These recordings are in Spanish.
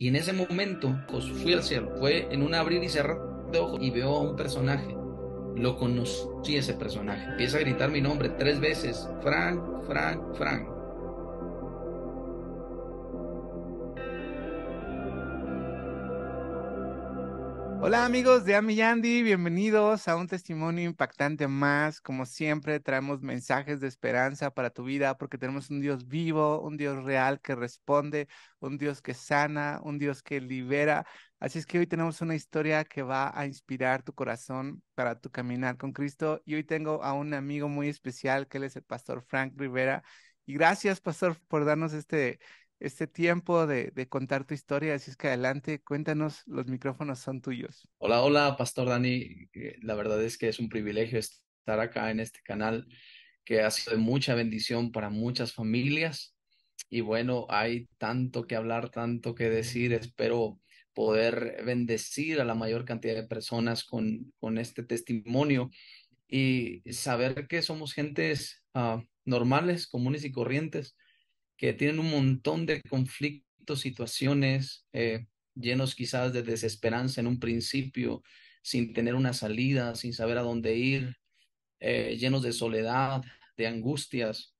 Y en ese momento pues, fui al cielo. Fue en un abrir y cerrar de ojos y veo a un personaje. Lo conocí ese personaje. Empieza a gritar mi nombre tres veces. Frank, Frank, Frank. Hola amigos de Ami Yandy, bienvenidos a un testimonio impactante más. Como siempre, traemos mensajes de esperanza para tu vida porque tenemos un Dios vivo, un Dios real que responde, un Dios que sana, un Dios que libera. Así es que hoy tenemos una historia que va a inspirar tu corazón para tu caminar con Cristo. Y hoy tengo a un amigo muy especial que él es el pastor Frank Rivera. Y gracias, pastor, por darnos este este tiempo de, de, contar tu historia, así es que adelante, cuéntanos, los micrófonos son tuyos. Hola, hola, Pastor Dani, la verdad es que es un privilegio estar acá en este canal que ha sido de mucha bendición para muchas familias y bueno, hay tanto que hablar, tanto que decir, espero poder bendecir a la mayor cantidad de personas con, con este testimonio y saber que somos gentes ah, normales, comunes y corrientes, que tienen un montón de conflictos, situaciones, eh, llenos quizás de desesperanza en un principio, sin tener una salida, sin saber a dónde ir, eh, llenos de soledad, de angustias,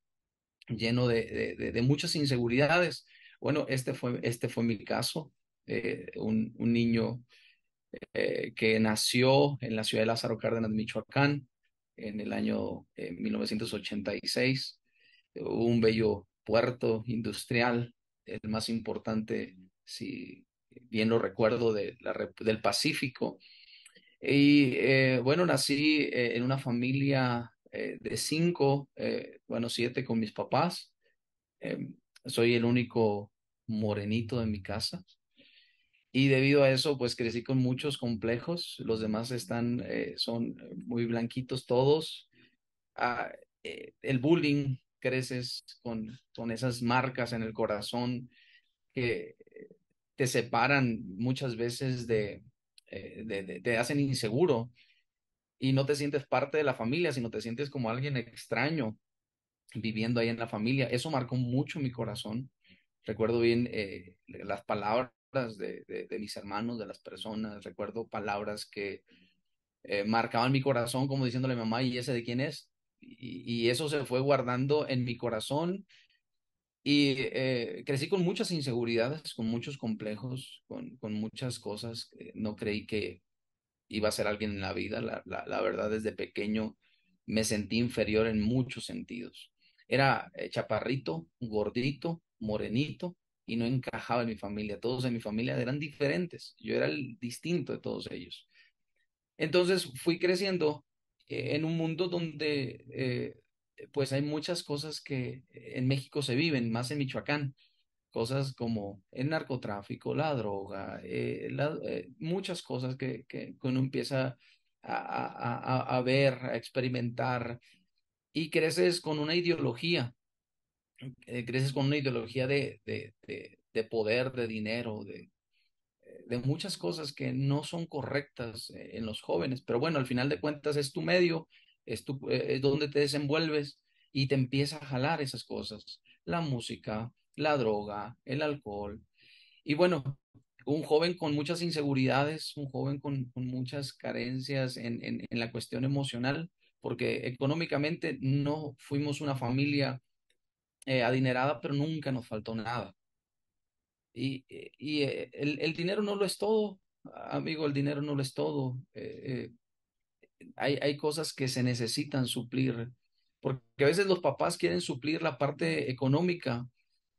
lleno de, de, muchas inseguridades. Bueno, este fue, este fue mi caso, eh, un, un, niño que nació en la ciudad de Lázaro Cárdenas, Michoacán, en el año 1986, un bello puerto industrial, el más importante, si bien lo recuerdo, de del Pacífico. Y eh, bueno, nací eh, en una familia eh, de cinco, bueno, siete con mis papás. Em, soy el único morenito de mi casa. Y debido a eso, pues crecí con muchos complejos. Los demás están, son muy blanquitos todos. Ah, el bullying creces con, esas marcas en el corazón que te separan muchas veces eh, de, te hacen inseguro y no te sientes parte de la familia, sino te sientes como alguien extraño viviendo ahí en la familia. Eso marcó mucho mi corazón. Recuerdo bien eh, las palabras de, mis hermanos, de las personas, recuerdo palabras que eh, marcaban mi corazón como diciéndole mamá, ¿y ese de quién es? y, eso se fue guardando en mi corazón. Y eh, crecí con muchas inseguridades, con muchos complejos, con, con muchas cosas. No creí que iba a ser alguien en la vida. La, la, la verdad, desde pequeño me sentí inferior en muchos sentidos. Era eh, chaparrito, gordito, morenito, y no encajaba en mi familia. Todos en mi familia eran diferentes. Yo era el distinto de todos ellos. Entonces fui creciendo eh, en un mundo donde eh, eh, pues hay muchas cosas que en México se viven, más en Michoacán, cosas como el narcotráfico, la droga, muchas cosas que, que, uno empieza a, ver, a experimentar y creces con una ideología, creces con una ideología de, de, de poder, de dinero, de, de muchas cosas que no son correctas eh, en los jóvenes, pero bueno, al final de cuentas es tu medio, es, tu, eh, donde te desenvuelves y te empieza a jalar esas cosas, la música, la droga, el alcohol. Y bueno, un joven con muchas inseguridades, un joven con, muchas carencias en, la cuestión emocional, porque económicamente no fuimos una familia eh, adinerada, pero nunca nos faltó nada. Y, eh, y eh, el, dinero no lo es todo, amigo, el dinero no lo es todo. Eh, hay, hay cosas que se necesitan suplir, porque a veces los papás quieren suplir la parte económica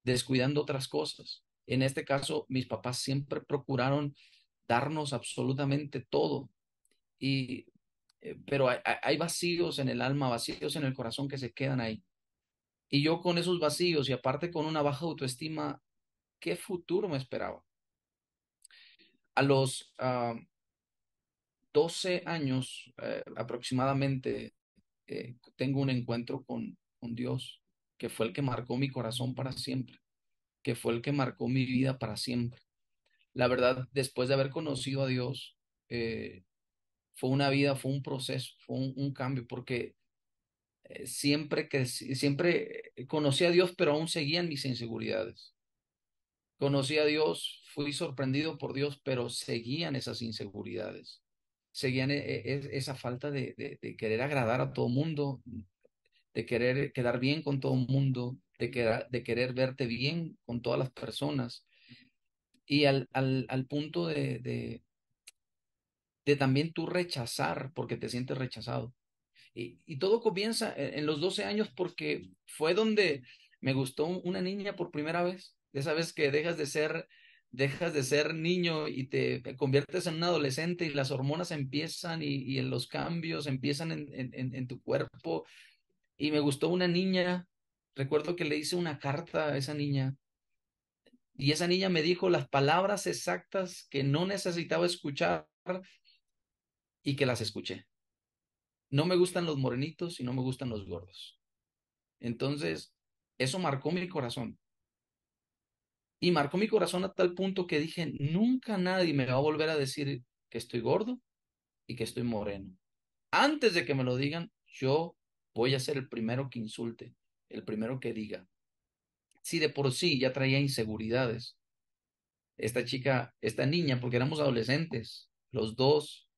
descuidando otras cosas. En este caso, mis papás siempre procuraron darnos absolutamente todo. Y, pero hay, hay vacíos en el alma, vacíos en el corazón que se quedan ahí. Y yo con esos vacíos y aparte con una baja autoestima qué futuro me esperaba. A los 12 ah, años eh, aproximadamente eh, tengo un encuentro con, con Dios, que fue el que marcó mi corazón para siempre, que fue el que marcó mi vida para siempre. La verdad, después de haber conocido a Dios, eh, fue una vida, fue un proceso, fue un, un cambio, porque siempre que siempre conocí a Dios, pero aún seguían mis inseguridades. Conocí a Dios, fui sorprendido por Dios, pero seguían esas inseguridades, seguían e, e, esa falta de, querer agradar a todo mundo, de querer quedar bien con todo mundo, de, querer verte bien con todas las personas. Y al, punto de, también tú rechazar porque te sientes rechazado. Y, todo comienza en, en los 12 años porque fue donde me gustó una niña por primera vez. Ya sabes que dejas de ser, dejas de ser niño y te conviertes en un adolescente y las hormonas empiezan y, y los cambios empiezan en, en tu cuerpo. Y me gustó una niña, recuerdo que le hice una carta a esa niña y esa niña me dijo las palabras exactas que no necesitaba escuchar y que las escuché. No me gustan los morenitos y no me gustan los gordos. Entonces, eso marcó mi corazón. Y marcó mi corazón a tal punto que dije, nunca nadie me va a volver a decir que estoy gordo y que estoy moreno. Antes de que me lo digan, yo voy a ser el primero que insulte, el primero que diga. Si de por sí ya traía inseguridades, esta chica, esta niña, porque éramos adolescentes, los dos,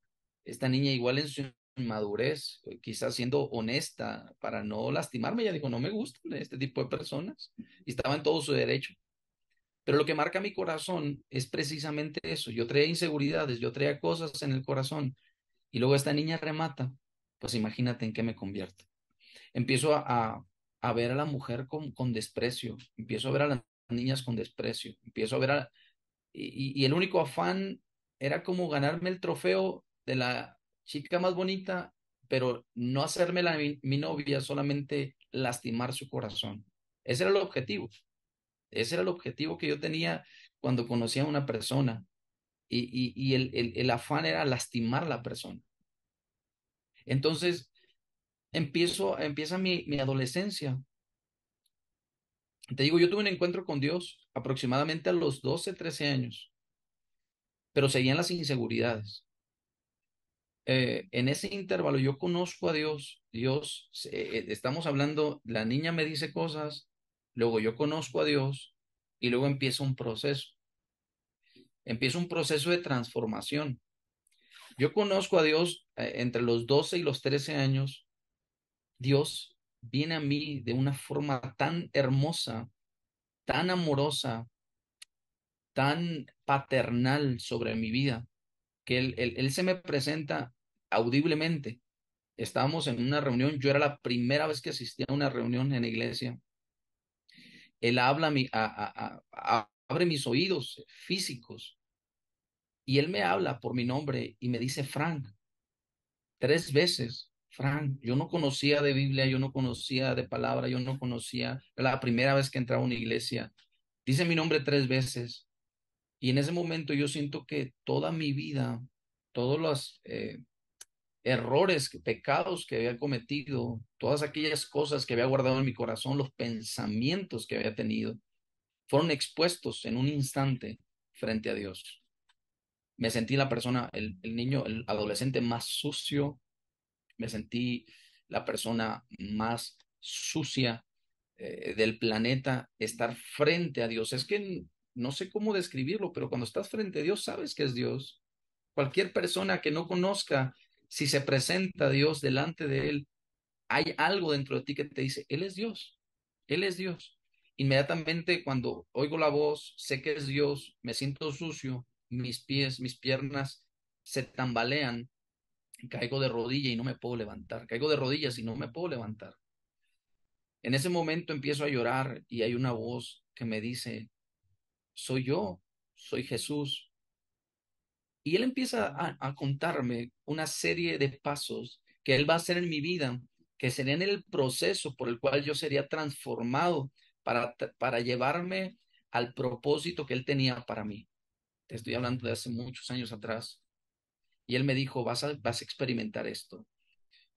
esta niña igual en su madurez, eh, quizás siendo honesta para no lastimarme, ya dijo, no me gustan este tipo de personas y estaba en todo su derecho. Pero lo que marca mi corazón es precisamente eso. Yo traía inseguridades, yo traía cosas en el corazón. Y luego esta niña remata, pues imagínate en qué me convierte Empiezo a, a, ver a la mujer con, con, desprecio, empiezo a ver a las niñas con desprecio, empiezo a ver a... Y, y el único afán era como ganarme el trofeo de la chica más bonita, pero no hacerme la, mi novia, solamente lastimar su corazón. Ese era el objetivo. Ese era el objetivo que yo tenía cuando conocía a una persona. Y, el, afán era lastimar a la persona. Entonces, empiezo, empieza mi, adolescencia. Te digo, yo tuve un encuentro con Dios aproximadamente a los 12, 13 años, pero seguían las inseguridades. Eh, en ese intervalo yo conozco a Dios, Dios, eh, eh, estamos hablando, la niña me dice cosas, luego yo conozco a Dios y luego empieza un proceso. Empieza un proceso de transformación. Yo conozco a Dios eh, entre los 12 y los 13 años. Dios viene a mí de una forma tan hermosa, tan amorosa, tan paternal sobre mi vida, que él se me presenta audiblemente. Estábamos en una reunión, yo era la primera vez que asistía a una reunión en la iglesia él habla, mi, abre mis oídos físicos. Y Él me habla por mi nombre y me dice, Frank, tres veces, Frank, yo no conocía de Biblia, yo no conocía de palabra, yo no conocía, la primera vez que entraba a una iglesia, dice mi nombre tres veces. Y en ese momento yo siento que toda mi vida, todas las... Eh, errores, pecados que había cometido, todas aquellas cosas que había guardado en mi corazón, los pensamientos que había tenido, fueron expuestos en un instante frente a Dios. Me sentí la persona, el, niño, el adolescente más sucio, me sentí la persona más sucia eh, del planeta, estar frente a Dios. Es que no sé cómo describirlo, pero cuando estás frente a Dios sabes que es Dios. Cualquier persona que no conozca si se presenta Dios delante de él, hay algo dentro de ti que te dice, Él es Dios, Él es Dios. Inmediatamente cuando oigo la voz, sé que es Dios, me siento sucio, mis pies, mis piernas se tambalean, caigo de rodilla y no me puedo levantar, caigo de rodillas y no me puedo levantar. En ese momento empiezo a llorar y hay una voz que me dice, soy yo, soy Jesús, y él empieza a, contarme una serie de pasos que él va a hacer en mi vida, que serían el proceso por el cual yo sería transformado para, para llevarme al propósito que él tenía para mí. Te estoy hablando de hace muchos años atrás. Y él me dijo, vas vas a experimentar esto,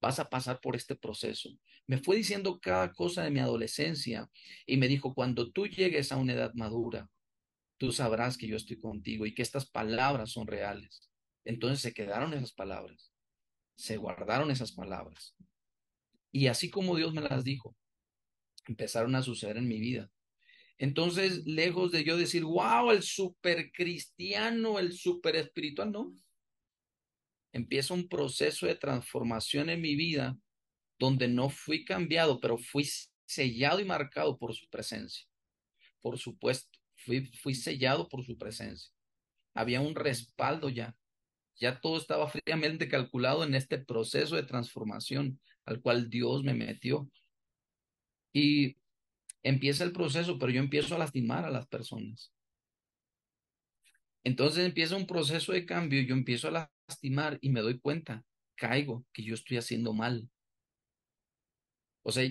vas a pasar por este proceso. Me fue diciendo cada cosa de mi adolescencia y me dijo, cuando tú llegues a una edad madura, tú sabrás que yo estoy contigo y que estas palabras son reales. Entonces se quedaron esas palabras, se guardaron esas palabras. Y así como Dios me las dijo, empezaron a suceder en mi vida. Entonces, lejos de yo decir, wow, el super cristiano, el super espiritual, no. Empieza un proceso de transformación en mi vida donde no fui cambiado, pero fui sellado y marcado por su presencia. Por supuesto, Fui, sellado por su presencia. Había un respaldo ya. Ya todo estaba fríamente calculado en este proceso de transformación al cual Dios me metió. Y empieza el proceso, pero yo empiezo a lastimar a las personas. Entonces empieza un proceso de cambio, yo empiezo a lastimar y me doy cuenta, caigo, que yo estoy haciendo mal. O sea,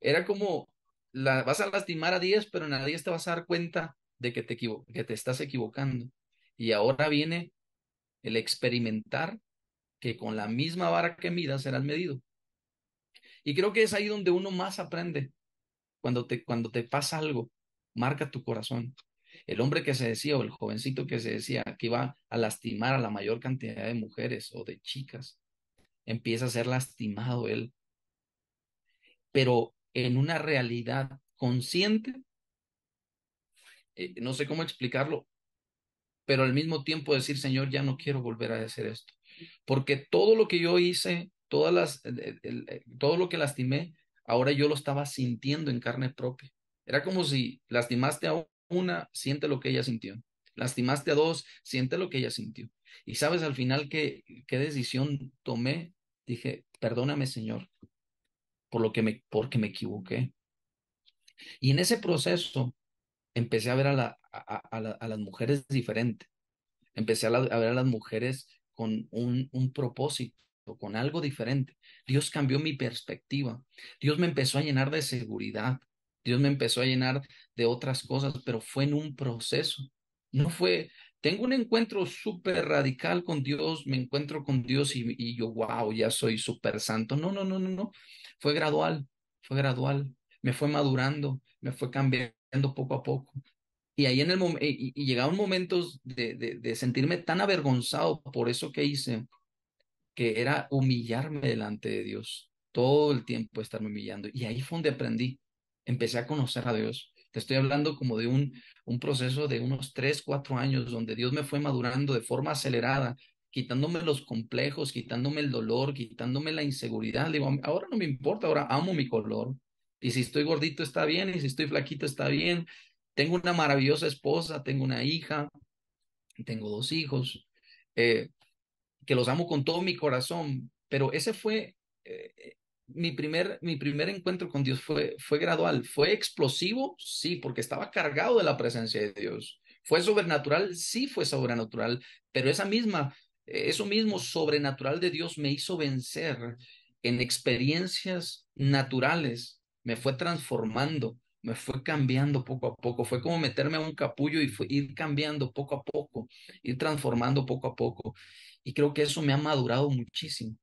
era como, la, vas a lastimar a 10, pero nadie te vas a dar cuenta de que te, estás equivocando. Y ahora viene el experimentar que con la misma vara que midas serás medido. Y creo que es ahí donde uno más aprende. Cuando te, cuando te pasa algo, marca tu corazón. El hombre que se decía o el jovencito que se decía que iba a lastimar a la mayor cantidad de mujeres o de chicas, empieza a ser lastimado él. Pero en una realidad consciente eh, no sé cómo explicarlo, pero al mismo tiempo decir, Señor, ya no quiero volver a hacer esto. Porque todo lo que yo hice, todas las, eh, todo lo que lastimé, ahora yo lo estaba sintiendo en carne propia. Era como si lastimaste a una, siente lo que ella sintió. Lastimaste a dos, siente lo que ella sintió. Y sabes al final qué, qué decisión tomé. Dije, perdóname Señor, por lo que me, porque me equivoqué. Y en ese proceso empecé a ver a, las mujeres diferente. Empecé a, ver a las mujeres con un, propósito, con algo diferente. Dios cambió mi perspectiva. Dios me empezó a llenar de seguridad. Dios me empezó a llenar de otras cosas, pero fue en un proceso. No fue, tengo un encuentro súper radical con Dios, me encuentro con Dios y, y yo, wow, ya soy súper santo. No, no, no, no, no. Fue gradual, fue gradual. Me fue madurando, me fue cambiando poco a poco. Y ahí en el y, y llegaron momentos de, de, sentirme tan avergonzado por eso que hice, que era humillarme delante de Dios, todo el tiempo estarme humillando. Y ahí fue donde aprendí, empecé a conocer a Dios. Te estoy hablando como de un, un proceso de unos tres, cuatro años donde Dios me fue madurando de forma acelerada, quitándome los complejos, quitándome el dolor, quitándome la inseguridad. Digo, ahora no me importa, ahora amo mi color, y si estoy gordito está bien, y si estoy flaquito está bien. Tengo una maravillosa esposa, tengo una hija, tengo dos hijos, eh, que los amo con todo mi corazón, pero ese fue... Eh, eh, mi primer, mi primer encuentro con Dios fue, fue gradual. ¿Fue explosivo? Sí, porque estaba cargado de la presencia de Dios. ¿Fue sobrenatural? Sí, fue sobrenatural, pero esa misma, eso mismo sobrenatural de Dios me hizo vencer en experiencias naturales me fue transformando, me fue cambiando poco a poco, fue como meterme a un capullo y fue ir cambiando poco a poco, ir transformando poco a poco. Y creo que eso me ha madurado muchísimo,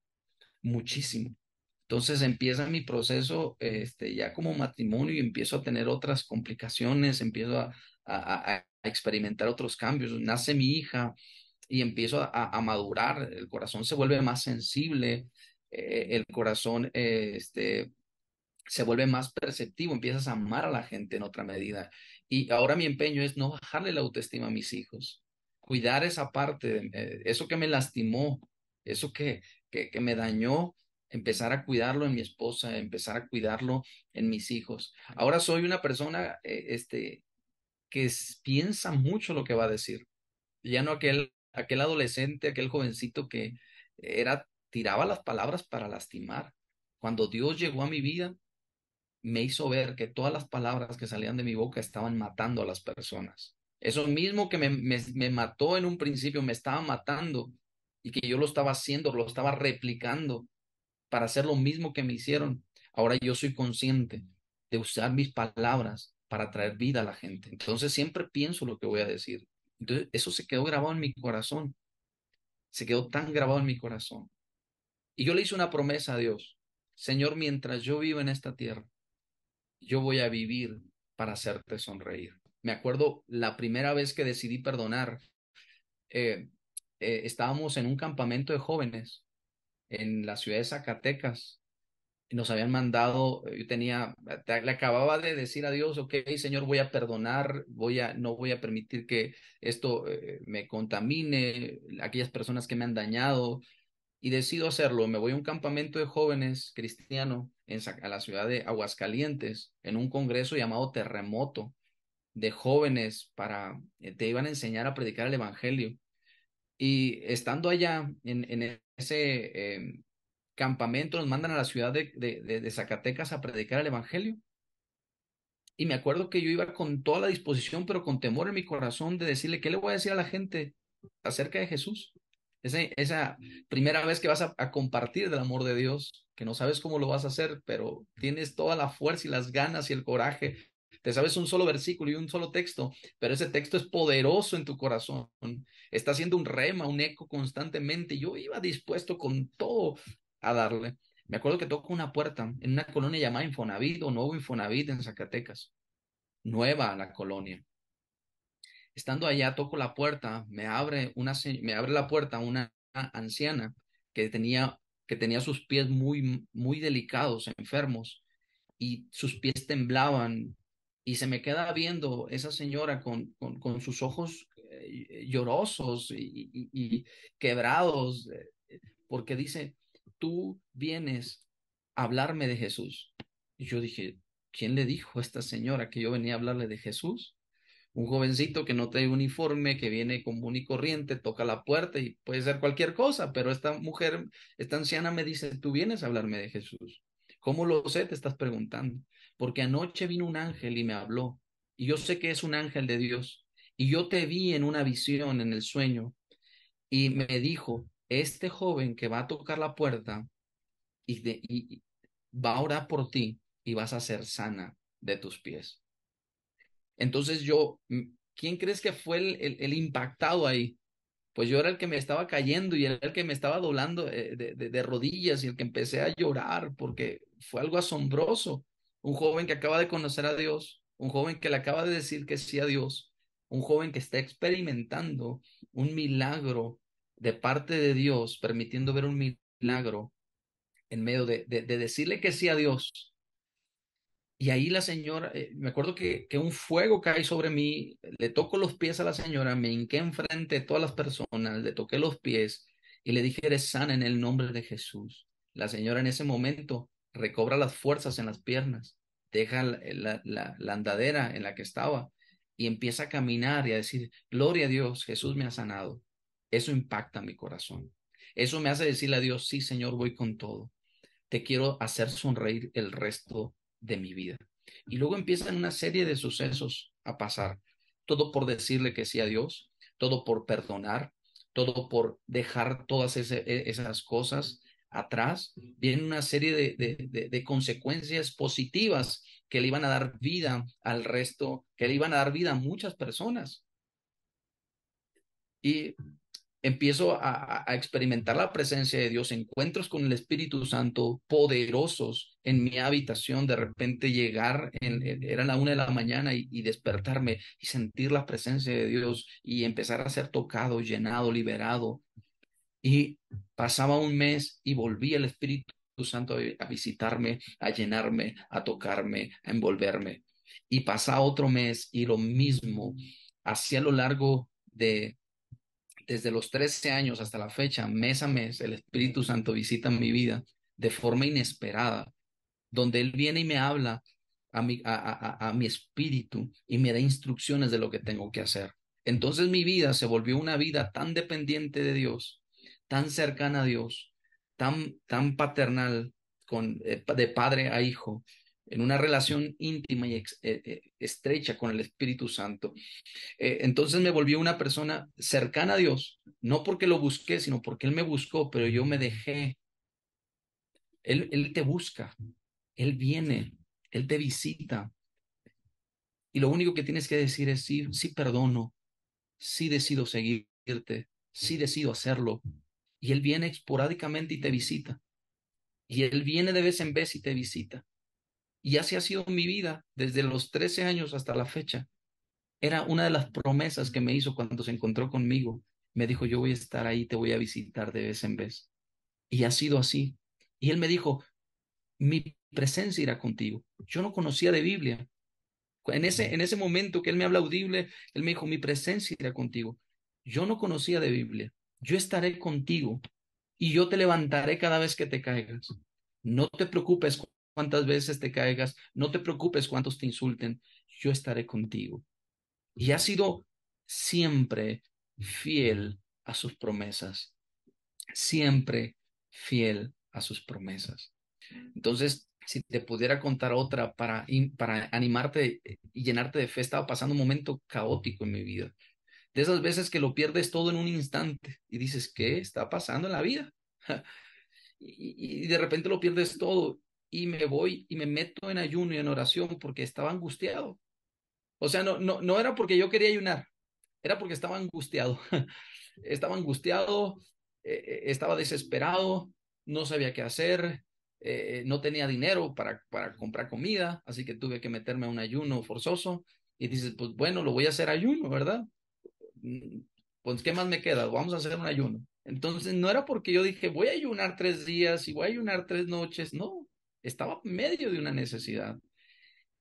muchísimo. Entonces empieza mi proceso este, ya como matrimonio y empiezo a tener otras complicaciones, empiezo a, experimentar otros cambios. Nace mi hija y empiezo a, madurar, el corazón se vuelve más sensible, eh, el corazón este, se vuelve más perceptivo, empiezas a amar a la gente en otra medida. Y ahora mi empeño es no bajarle la autoestima a mis hijos, cuidar esa parte, eh, eso que me lastimó, eso que, que, me dañó, empezar a cuidarlo en mi esposa, empezar a cuidarlo en mis hijos. Ahora soy una persona eh, este, que piensa mucho lo que va a decir. Ya no aquel, aquel adolescente, aquel jovencito que era, tiraba las palabras para lastimar. Cuando Dios llegó a mi vida, me hizo ver que todas las palabras que salían de mi boca estaban matando a las personas. Eso mismo que me, me, mató en un principio, me estaba matando y que yo lo estaba haciendo, lo estaba replicando para hacer lo mismo que me hicieron. Ahora yo soy consciente de usar mis palabras para traer vida a la gente. Entonces siempre pienso lo que voy a decir. Entonces eso se quedó grabado en mi corazón. Se quedó tan grabado en mi corazón. Y yo le hice una promesa a Dios. Señor, mientras yo vivo en esta tierra, yo voy a vivir para hacerte sonreír. Me acuerdo la primera vez que decidí perdonar, eh, eh estábamos en un campamento de jóvenes en la ciudad de Zacatecas. Nos habían mandado, eh, yo tenía, le acababa de decir a Dios, ok, Señor, voy a perdonar, voy a, no voy a permitir que esto eh, me contamine, aquellas personas que me han dañado, y decido hacerlo. Me voy a un campamento de jóvenes cristiano en a la ciudad de Aguascalientes en un congreso llamado Terremoto de jóvenes para eh, te iban a enseñar a predicar el evangelio. Y estando allá en, ese em, campamento, nos mandan a la ciudad de, de, de Zacatecas a predicar el evangelio. Y me acuerdo que yo iba con toda la disposición, pero con temor en mi corazón de decirle, ¿qué le voy a decir a la gente acerca de Jesús? esa primera vez que vas a, a, compartir del amor de Dios, que no sabes cómo lo vas a hacer, pero tienes toda la fuerza y las ganas y el coraje. Te sabes un solo versículo y un solo texto, pero ese texto es poderoso en tu corazón. Está haciendo un rema, un eco constantemente. Yo iba dispuesto con todo a darle. Me acuerdo que toco una puerta en una colonia llamada Infonavit o Nuevo Infonavit en Zacatecas. Nueva la colonia. Estando allá, toco la puerta, me abre, una, me abre la puerta una anciana que tenía, que tenía sus pies muy, muy delicados, enfermos, y sus pies temblaban, y se me queda viendo esa señora con, con, sus ojos eh, llorosos y, quebrados, eh, porque dice, tú vienes a hablarme de Jesús. Y yo dije, ¿quién le dijo a esta señora que yo venía a hablarle de Jesús? un jovencito que no trae uniforme, que viene común y corriente, toca la puerta y puede ser cualquier cosa, pero esta mujer, esta anciana me dice, tú vienes a hablarme de Jesús. ¿Cómo lo sé? Te estás preguntando. Porque anoche vino un ángel y me habló. Y yo sé que es un ángel de Dios. Y yo te vi en una visión, en el sueño. Y me dijo, este joven que va a tocar la puerta y, de, y va a orar por ti y vas a ser sana de tus pies. Entonces yo, mm, ¿quién crees que fue el, impactado ahí? Pues yo era el que me estaba cayendo y era el que me estaba doblando eh, de, rodillas y el que empecé a llorar porque fue algo asombroso. Un joven que acaba de conocer a Dios, un joven que le acaba de decir que sí a Dios, un joven que está experimentando un milagro de parte de Dios, permitiendo ver un milagro en medio de, decirle que sí a Dios y ahí la señora, eh, me acuerdo que, que, un fuego cae sobre mí, le toco los pies a la señora, me hinqué enfrente de todas las personas, le toqué los pies y le dije, eres sana en el nombre de Jesús. La señora en ese momento recobra las fuerzas en las piernas, deja la, eh, la, andadera en la que estaba y empieza a caminar y a decir, gloria a Dios, Jesús me ha sanado. Eso impacta mi corazón. Eso me hace decirle a Dios, sí, Señor, voy con todo. Te quiero hacer sonreír el resto de mi vida. Y luego empiezan una serie de sucesos a pasar. Todo por decirle que sí a Dios, todo por perdonar, todo por dejar todas e, esas cosas atrás. viene una serie de, de, consecuencias positivas que le iban a dar vida al resto, que le iban a dar vida a muchas personas. Y empiezo a, experimentar la presencia de Dios, encuentros con el Espíritu Santo poderosos en mi habitación, de repente llegar, era la una de la mañana y, despertarme y sentir la presencia de Dios y empezar a ser tocado, llenado, liberado. Y pasaba un mes y volvía el Espíritu Santo a, visitarme, a llenarme, a tocarme, a envolverme. Y pasaba otro mes y lo mismo, Hacía a lo largo de desde los 13 años hasta la fecha, mes a mes, el Espíritu Santo visita mi vida de forma inesperada, donde Él viene y me habla a mi, mi espíritu y me da instrucciones de lo que tengo que hacer. Entonces mi vida se volvió una vida tan dependiente de Dios, tan cercana a Dios, tan, tan paternal, con, eh, de padre a hijo, en una relación íntima y eh, eh, estrecha con el Espíritu Santo. Eh, entonces me volví una persona cercana a Dios, no porque lo busqué, sino porque Él me buscó, pero yo me dejé. Él, él te busca, Él viene, Él te visita. Y lo único que tienes que decir es sí, sí perdono, sí decido seguirte, sí decido hacerlo. Y Él viene esporádicamente y te visita. Y Él viene de vez en vez y te visita. Y así ha sido mi vida desde los 13 años hasta la fecha. Era una de las promesas que me hizo cuando se encontró conmigo. Me dijo, yo voy a estar ahí, te voy a visitar de vez en vez. Y ha sido así. Y él me dijo, mi presencia irá contigo. Yo no conocía de Biblia. En ese, en ese momento que él me habla audible, él me dijo, mi presencia irá contigo. Yo no conocía de Biblia. Yo estaré contigo y yo te levantaré cada vez que te caigas. No te preocupes cuántas veces te caigas, no te preocupes cuántos te insulten, yo estaré contigo. Y ha sido siempre fiel a sus promesas, siempre fiel a sus promesas. Entonces, si te pudiera contar otra para, para animarte eh, y llenarte de fe, estaba pasando un momento caótico en mi vida. De esas veces que lo pierdes todo en un instante y dices, ¿qué está pasando en la vida? y de repente lo pierdes todo y me voy y me meto en ayuno y en oración porque estaba angustiado. O sea, no, no, no era porque yo quería ayunar, era porque estaba angustiado. estaba angustiado, eh, eh, estaba desesperado, no sabía qué hacer, eh, no tenía dinero para, para comprar comida, así que tuve que meterme a un ayuno forzoso. Y dices, pues bueno, lo voy a hacer ayuno, ¿verdad? Mm, pues, ¿qué más me queda? Vamos a hacer un ayuno. Entonces, no era porque yo dije, voy a ayunar tres días y voy a ayunar tres noches, no. Estaba medio de una necesidad.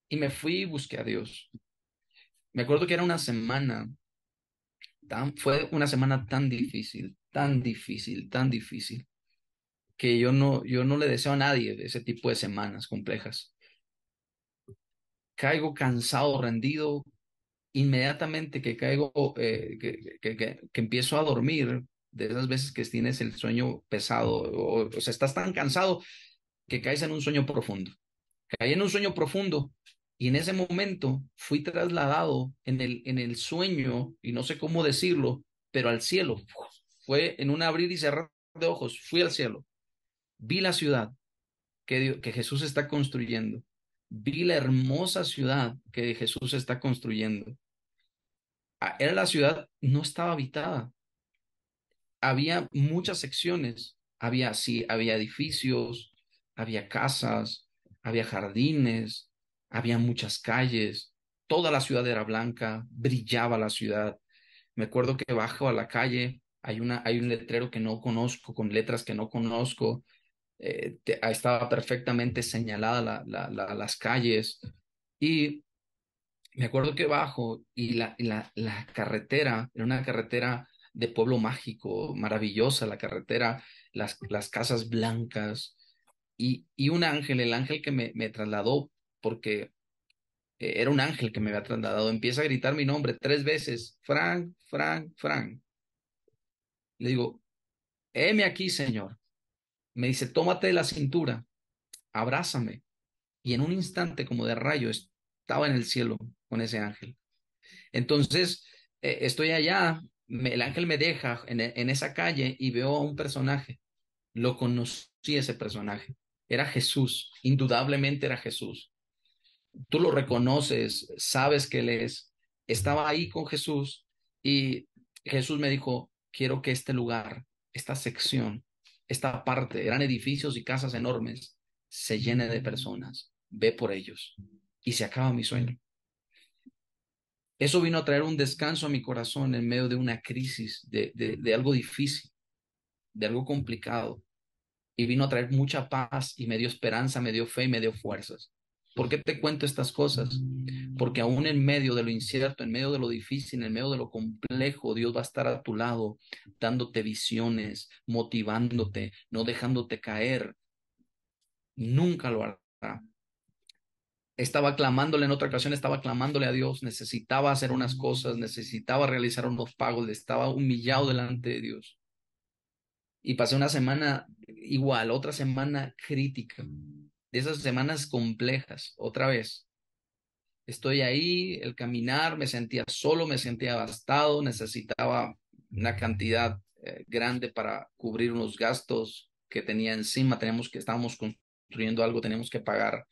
Y me fui y busqué a Dios. Me acuerdo que era una semana, tan, fue una semana tan difícil, tan difícil, tan difícil, que yo no, yo no le deseo a nadie ese tipo de semanas complejas. Caigo cansado, rendido, inmediatamente que caigo, eh, que, que, que, empiezo a dormir, de esas veces que tienes el sueño pesado, o, o sea, estás tan cansado que caes en un sueño profundo. Caí en un sueño profundo y en ese momento fui trasladado en el, en el sueño, y no sé cómo decirlo, pero al cielo. Fue en un abrir y cerrar de ojos, fui al cielo. Vi la ciudad que, Jesús está construyendo. Vi la hermosa ciudad que Jesús está construyendo. Ah, era la ciudad, no estaba habitada. Había muchas secciones. Había, sí, había edificios, había casas, había jardines, había muchas calles, toda la ciudad era blanca, brillaba la ciudad. Me acuerdo que bajo a la calle hay, una, hay un letrero que no conozco, con letras que no conozco, eh, ah, estaba perfectamente señalada las calles y me acuerdo que bajo y la, la, la carretera, era una carretera de pueblo mágico, maravillosa la carretera, las, las casas blancas, y, y un ángel, el ángel que me, me trasladó, porque eh, era un ángel que me había trasladado, empieza a gritar mi nombre tres veces, Frank, Frank, Frank. Le digo, heme aquí, Señor. Me dice, tómate de la cintura, abrázame. Y en un instante, como de rayo, estaba en el cielo con ese ángel. Entonces, eh, estoy allá, el ángel me deja en, en, esa calle y veo a un personaje. Lo conocí ese personaje. Era Jesús, indudablemente era Jesús. Tú lo reconoces, sabes que Él es. Estaba ahí con Jesús y Jesús me dijo, quiero que este lugar, esta sección, esta parte, eran edificios y casas enormes, se llene de personas. Ve por ellos. Y se acaba mi sueño. Eso vino a traer un descanso a mi corazón en medio de una crisis, de, de algo difícil, de algo complicado y vino a traer mucha paz y me dio esperanza, me dio fe y me dio fuerzas. ¿Por qué te cuento estas cosas? Porque aún en medio de lo incierto, en medio de lo difícil, en medio de lo complejo, Dios va a estar a tu lado, dándote visiones, motivándote, no dejándote caer. Nunca lo hará. Estaba clamándole, en otra ocasión estaba clamándole a Dios, necesitaba hacer unas cosas, necesitaba realizar unos pagos, estaba humillado delante de Dios. Y pasé una semana igual, otra semana crítica, de esas semanas complejas, otra vez. Estoy ahí, el caminar, me sentía solo, me sentía abastado, necesitaba una cantidad eh, grande para cubrir unos gastos que tenía encima, Tenemos que, estábamos construyendo algo, tenemos que pagar.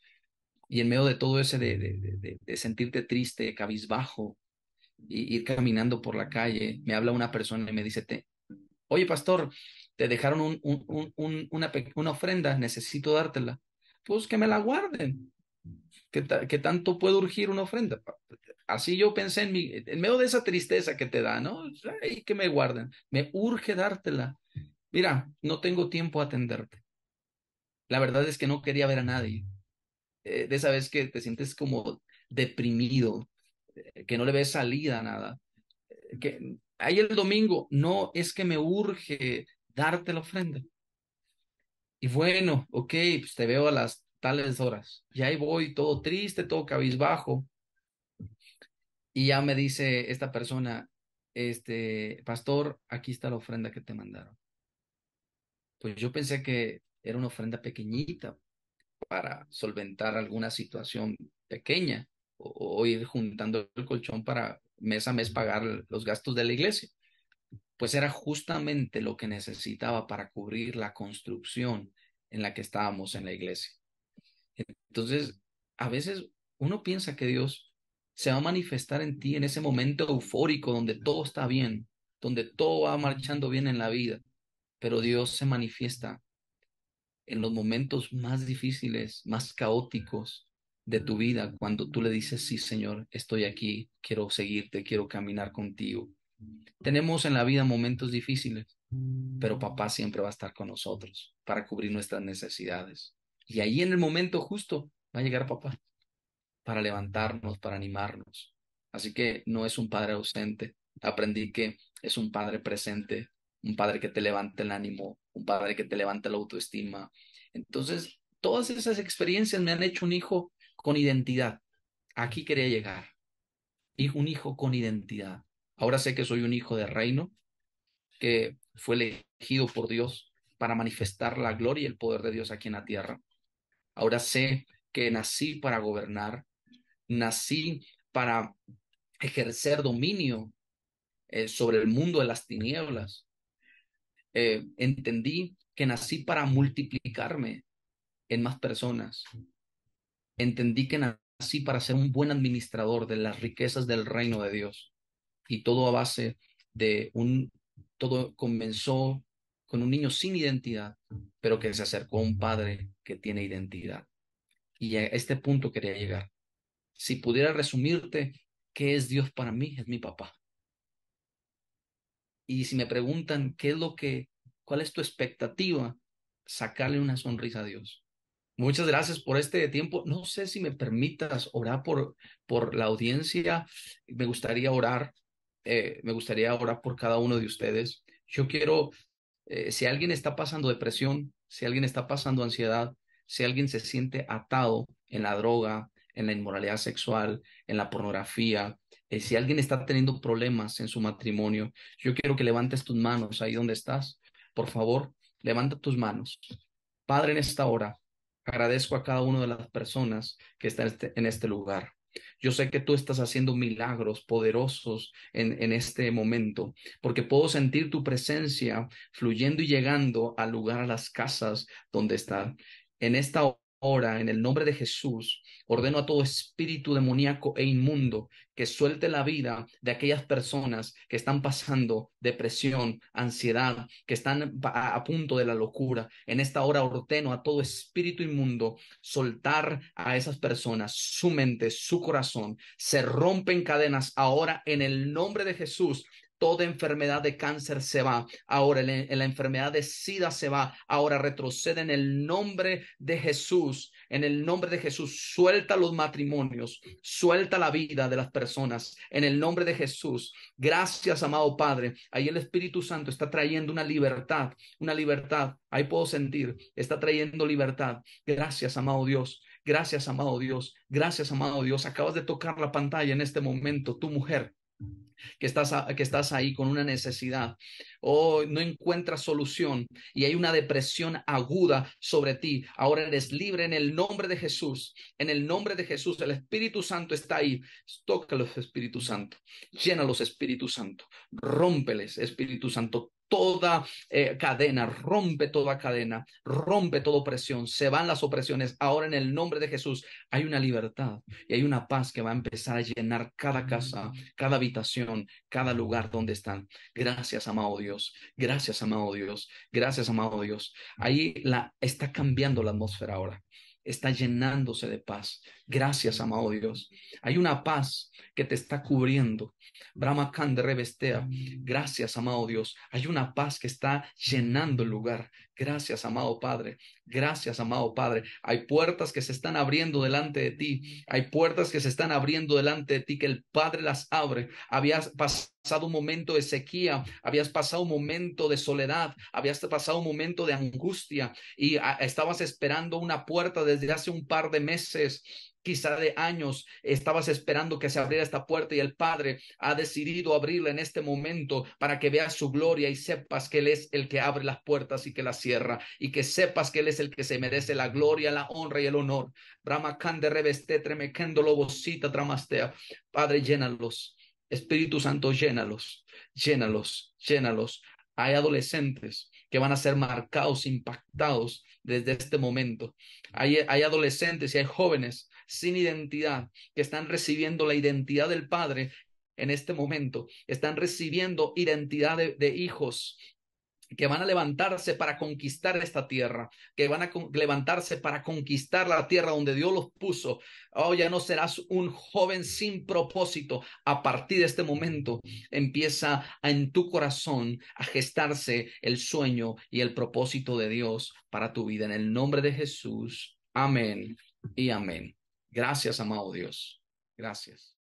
Y en medio de todo ese de, de, sentirte triste, cabizbajo, y ir caminando por la calle, me habla una persona y me dice, oye pastor, te dejaron una, una ofrenda, necesito dártela. Pues que me la guarden. ¿Qué, tanto puede urgir una ofrenda? Así yo pensé en, mi, en medio de esa tristeza que te da, ¿no? Ay, que me guarden. Me urge dártela. Mira, no tengo tiempo a atenderte. La verdad es que no quería ver a nadie. Eh, de esa vez que te sientes como deprimido, eh, que no le ves salida a nada. Eh, que ahí el domingo, no, es que me urge darte la ofrenda. Y bueno, ok, pues te veo a las tales horas. Y ahí voy, todo triste, todo cabizbajo. Y ya me dice esta persona, este, pastor, aquí está la ofrenda que te mandaron. Pues yo pensé que era una ofrenda pequeñita para solventar alguna situación pequeña o ir juntando el colchón para mes a mes pagar los gastos de la iglesia pues era justamente lo que necesitaba para cubrir la construcción en la que estábamos en la iglesia. Entonces, a veces uno piensa que Dios se va a manifestar en ti en ese momento eufórico donde todo está bien, donde todo va marchando bien en la vida, pero Dios se manifiesta en los momentos más difíciles, más caóticos de tu vida, cuando tú le dices, sí, Señor, estoy aquí, quiero seguirte, quiero caminar contigo. Tenemos en la vida momentos difíciles, pero mm. papá siempre va a estar con nosotros para cubrir nuestras necesidades. Y ahí en el momento justo va a llegar papá para levantarnos, para animarnos. Así que no es un padre ausente. Aprendí que es un padre presente, un padre que te levanta el ánimo, un padre que te levanta la autoestima. Entonces, todas esas experiencias me han hecho un hijo con identidad. Aquí quería llegar. Un hijo con identidad. Ahora sé que soy un hijo de reino, que fue elegido por Dios para manifestar la gloria y el poder de Dios aquí en la tierra. Ahora sé que nací para gobernar, nací para ejercer dominio eh, sobre el mundo de las tinieblas. Eh, entendí que nací para multiplicarme en más personas. Entendí que nací para ser un buen administrador de las riquezas del reino de Dios y todo a base de un, todo comenzó con un niño sin identidad, pero que se acercó a un padre que tiene identidad. Y a este punto quería llegar. Si pudiera resumirte, ¿qué es Dios para mí? Es mi papá. Y si me preguntan, ¿qué es lo que, cuál es tu expectativa? Sacarle una sonrisa a Dios. Muchas gracias por este tiempo. No sé si me permitas orar por, por la audiencia. Me gustaría orar eh, me gustaría orar por cada uno de ustedes. Yo quiero, eh, si alguien está pasando depresión, si alguien está pasando ansiedad, si alguien se siente atado en la droga, en la inmoralidad sexual, en la pornografía, eh, si alguien está teniendo problemas en su matrimonio, yo quiero que levantes tus manos ahí donde estás. Por favor, levanta tus manos. Padre, en esta hora, agradezco a cada una de las personas que están en este, este lugar. Yo sé que tú estás haciendo milagros poderosos en, en, este momento, porque puedo sentir tu presencia fluyendo y llegando al lugar, a las casas donde está. En esta Ahora, en el nombre de Jesús, ordeno a todo espíritu demoníaco e inmundo que suelte la vida de aquellas personas que están pasando depresión, ansiedad, que están a, punto de la locura. En esta hora ordeno a todo espíritu inmundo soltar a esas personas su mente, su corazón. Se rompen cadenas ahora en el nombre de Jesús. Toda enfermedad de cáncer se va. Ahora en, la enfermedad de SIDA se va. Ahora retrocede en el nombre de Jesús. En el nombre de Jesús, suelta los matrimonios, suelta la vida de las personas. En el nombre de Jesús, gracias, amado Padre. Ahí el Espíritu Santo está trayendo una libertad, una libertad. Ahí puedo sentir, está trayendo libertad. Gracias, amado Dios. Gracias, amado Dios. Gracias, amado Dios. Acabas de tocar la pantalla en este momento, tu mujer que estás, que estás ahí con una necesidad o oh, no encuentras solución y hay una depresión aguda sobre ti. Ahora eres libre en el nombre de Jesús, en el nombre de Jesús. El Espíritu Santo está ahí. Tócalos, Espíritu Santo. Llénalos, Espíritu Santo. Rómpeles, Espíritu Santo toda eh, cadena, rompe toda cadena, rompe toda opresión, se van las opresiones. Ahora en el nombre de Jesús hay una libertad y hay una paz que va a empezar a llenar cada mm. casa, cada habitación, cada lugar donde están. Gracias, amado Dios. Gracias, amado Dios. Gracias, amado Dios. Ahí la, está cambiando la atmósfera ahora está llenándose de paz. Gracias, amado Dios. Hay una paz que te está cubriendo. Brahma de Revestea. Mm. Gracias, amado Dios. Hay una paz que está llenando el lugar. Gracias, amado Padre. Gracias, amado Padre. Hay puertas que se están abriendo delante de ti. Hay puertas que se están abriendo delante de ti, que el Padre las abre. Habías pasado un momento de sequía, habías pasado un momento de soledad, habías pasado un momento de angustia y ah, estabas esperando una puerta desde hace un par de meses quizá de años, estabas esperando que se abriera esta puerta y el Padre ha decidido abrirla en este momento para que veas su gloria y sepas que Él es el que abre las puertas y que las cierra y que sepas que Él es el que se merece la gloria, la honra y el honor. Brahmakande reveste tremequendo lobosita tramastea. Padre, llénalos. Espíritu Santo, llénalos, llénalos, llénalos. Hay adolescentes que van a ser marcados, impactados desde este momento. hay, adolescentes y hay jóvenes sin identidad, que están recibiendo la identidad del Padre en este momento, están recibiendo identidad de, hijos que van a levantarse para conquistar esta tierra, que van a levantarse para conquistar la tierra donde Dios los puso. Oh, ya no serás un joven sin propósito. A partir de este momento empieza en tu corazón a gestarse el sueño y el propósito de Dios para tu vida. En el nombre de Jesús. Amén y amén. Gracias, amado Dios. Gracias.